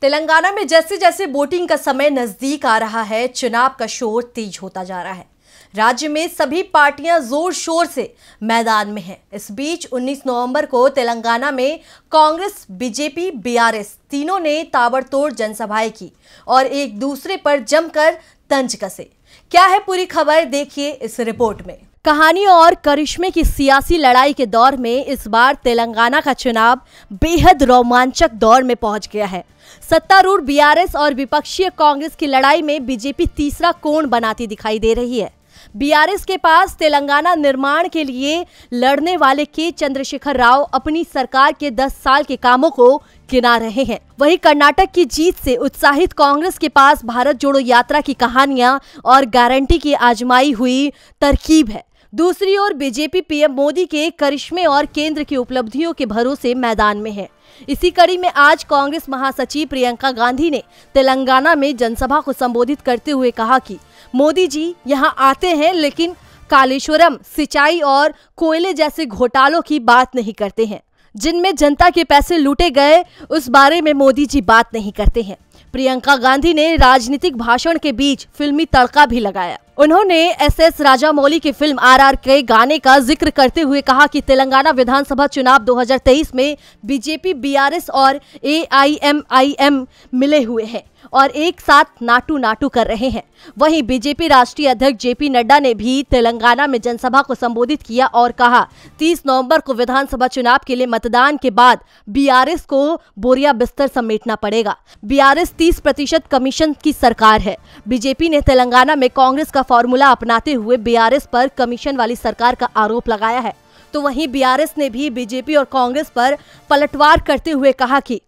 तेलंगाना में जैसे जैसे वोटिंग का समय नजदीक आ रहा है चुनाव का शोर तेज होता जा रहा है राज्य में सभी पार्टियां जोर शोर से मैदान में हैं। इस बीच 19 नवंबर को तेलंगाना में कांग्रेस बीजेपी बीआरएस तीनों ने ताबड़तोड़ जनसभाएं की और एक दूसरे पर जमकर तंज कसे क्या है पूरी खबर देखिए इस रिपोर्ट में कहानी और करिश्मे की सियासी लड़ाई के दौर में इस बार तेलंगाना का चुनाव बेहद रोमांचक दौर में पहुंच गया है सत्तारूढ़ बीआरएस और विपक्षीय कांग्रेस की लड़ाई में बीजेपी तीसरा कोण बनाती दिखाई दे रही है बीआरएस के पास तेलंगाना निर्माण के लिए लड़ने वाले के चंद्रशेखर राव अपनी सरकार के 10 साल के कामों को गिना रहे हैं वहीं कर्नाटक की जीत से उत्साहित कांग्रेस के पास भारत जोड़ो यात्रा की कहानियां और गारंटी की आजमाई हुई तरकीब है दूसरी ओर बीजेपी पीएम मोदी के करिश्मे और केंद्र की उपलब्धियों के भरोसे मैदान में है इसी कड़ी में आज कांग्रेस महासचिव प्रियंका गांधी ने तेलंगाना में जनसभा को संबोधित करते हुए कहा कि मोदी जी यहाँ आते हैं लेकिन कालेश्वरम सिंचाई और कोयले जैसे घोटालों की बात नहीं करते हैं जिनमें जनता के पैसे लूटे गए उस बारे में मोदी जी बात नहीं करते हैं प्रियंका गांधी ने राजनीतिक भाषण के बीच फिल्मी तड़का भी लगाया उन्होंने एस एस राजामौली की फिल्म आरआर के गाने का जिक्र करते हुए कहा कि तेलंगाना विधानसभा चुनाव 2023 में बीजेपी बीआरएस और एआईएमआईएम मिले हुए हैं और एक साथ नाटू नाटू कर रहे हैं वहीं बीजेपी राष्ट्रीय अध्यक्ष जेपी नड्डा ने भी तेलंगाना में जनसभा को संबोधित किया और कहा 30 नवंबर को विधानसभा चुनाव के लिए मतदान के बाद बीआरएस को बोरिया बिस्तर समेटना पड़ेगा बीआरएस 30 प्रतिशत कमीशन की सरकार है बीजेपी ने तेलंगाना में कांग्रेस का फॉर्मूला अपनाते हुए बीआरएस पर कमीशन वाली सरकार का आरोप लगाया है तो वहीं बीआरएस ने भी बीजेपी और कांग्रेस पर पलटवार करते हुए कहा कि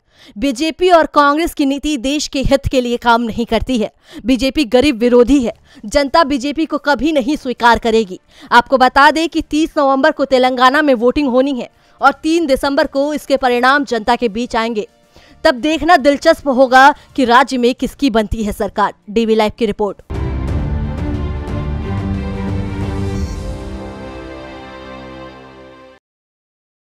बीजेपी और कांग्रेस की नीति देश के हित के लिए काम नहीं करती है बीजेपी गरीब विरोधी है जनता बीजेपी को कभी नहीं स्वीकार करेगी आपको बता दें कि 30 नवंबर को तेलंगाना में वोटिंग होनी है और 3 दिसंबर को इसके परिणाम जनता के बीच आएंगे तब देखना दिलचस्प होगा कि राज्य में किसकी बनती है सरकार डीवी लाइव की रिपोर्ट